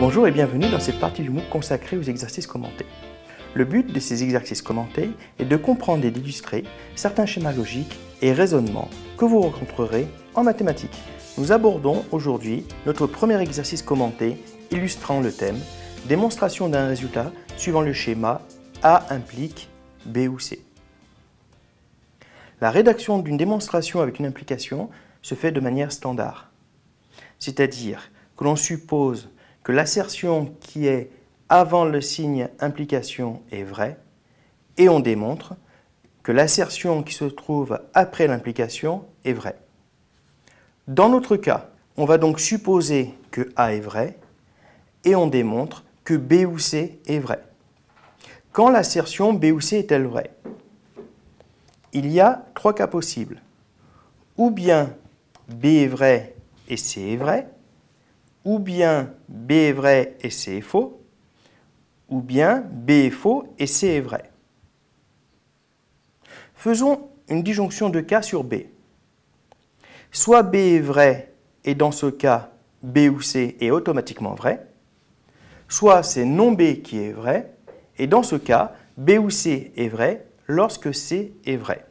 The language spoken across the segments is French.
Bonjour et bienvenue dans cette partie du MOOC consacrée aux exercices commentés. Le but de ces exercices commentés est de comprendre et d'illustrer certains schémas logiques et raisonnements que vous rencontrerez en mathématiques. Nous abordons aujourd'hui notre premier exercice commenté illustrant le thème démonstration d'un résultat suivant le schéma A implique B ou C. La rédaction d'une démonstration avec une implication se fait de manière standard, c'est-à-dire que l'on suppose que l'assertion qui est avant le signe implication est vraie, et on démontre que l'assertion qui se trouve après l'implication est vraie. Dans notre cas, on va donc supposer que A est vrai, et on démontre que B ou C est vrai. Quand l'assertion B ou C est-elle vraie Il y a trois cas possibles. Ou bien B est vrai et C est vrai, ou bien B est vrai et C est faux, ou bien B est faux et C est vrai. Faisons une disjonction de cas sur B. Soit B est vrai et dans ce cas, B ou C est automatiquement vrai, soit c'est non B qui est vrai, et dans ce cas, B ou C est vrai lorsque C est vrai.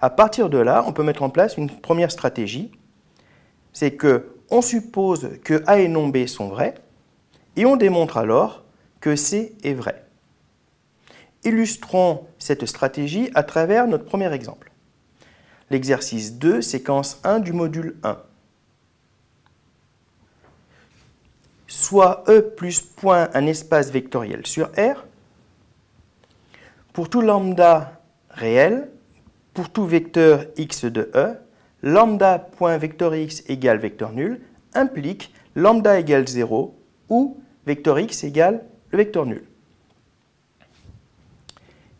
À partir de là, on peut mettre en place une première stratégie, c'est que on suppose que A et non B sont vrais, et on démontre alors que C est vrai. Illustrons cette stratégie à travers notre premier exemple. L'exercice 2, séquence 1 du module 1. Soit E plus point un espace vectoriel sur R. Pour tout lambda réel, pour tout vecteur x de E, x égale vecteur nul implique lambda égale 0 ou vecteur x égale le vecteur nul.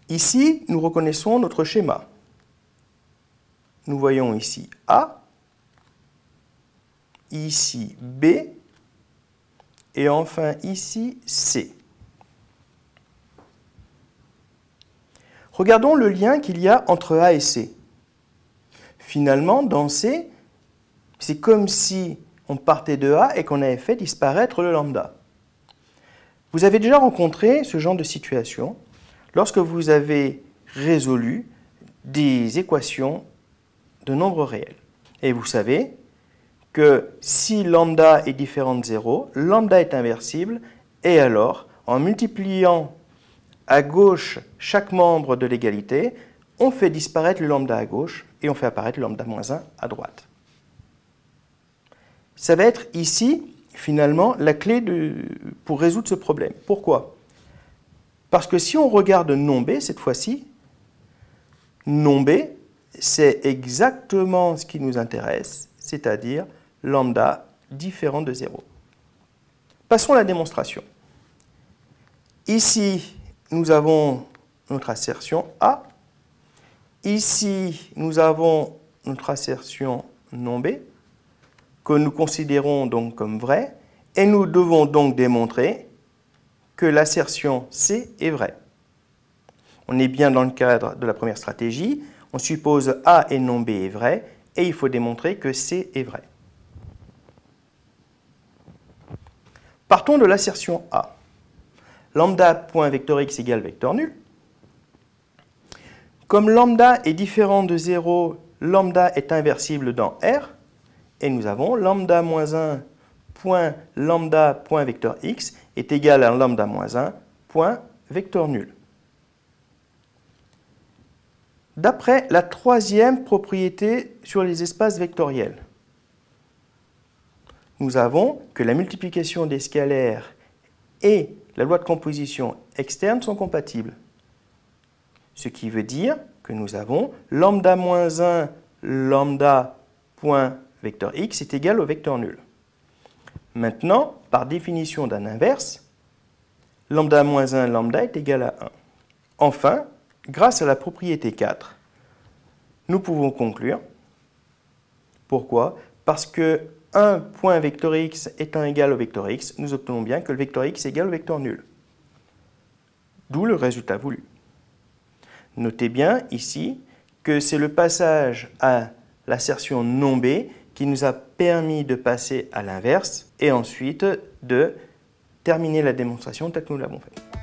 Ici, nous reconnaissons notre schéma. Nous voyons ici A, ici B, et enfin ici C. Regardons le lien qu'il y a entre A et C finalement, C, c'est comme si on partait de A et qu'on avait fait disparaître le lambda. Vous avez déjà rencontré ce genre de situation lorsque vous avez résolu des équations de nombres réels. Et vous savez que si lambda est différent de 0, lambda est inversible, et alors, en multipliant à gauche chaque membre de l'égalité, on fait disparaître le lambda à gauche et on fait apparaître le lambda moins 1 à droite. Ça va être ici, finalement, la clé pour résoudre ce problème. Pourquoi Parce que si on regarde non B, cette fois-ci, non B, c'est exactement ce qui nous intéresse, c'est-à-dire lambda différent de 0. Passons à la démonstration. Ici, nous avons notre assertion A Ici, nous avons notre assertion non B, que nous considérons donc comme vraie, et nous devons donc démontrer que l'assertion C est vraie. On est bien dans le cadre de la première stratégie, on suppose A et non B est vrai, et il faut démontrer que C est vrai. Partons de l'assertion A. Lambda point x égale vecteur nul. Comme lambda est différent de 0, lambda est inversible dans R, et nous avons lambda moins 1 point lambda point vecteur x est égal à lambda moins 1 point vecteur nul. D'après la troisième propriété sur les espaces vectoriels, nous avons que la multiplication des scalaires et la loi de composition externe sont compatibles ce qui veut dire que nous avons lambda moins 1 lambda point vecteur x est égal au vecteur nul. Maintenant, par définition d'un inverse, lambda moins 1 lambda est égal à 1. Enfin, grâce à la propriété 4, nous pouvons conclure. Pourquoi Parce que 1 point vecteur x étant égal au vecteur x, nous obtenons bien que le vecteur x est égal au vecteur nul. D'où le résultat voulu. Notez bien ici que c'est le passage à l'assertion non B qui nous a permis de passer à l'inverse et ensuite de terminer la démonstration telle que nous l'avons faite.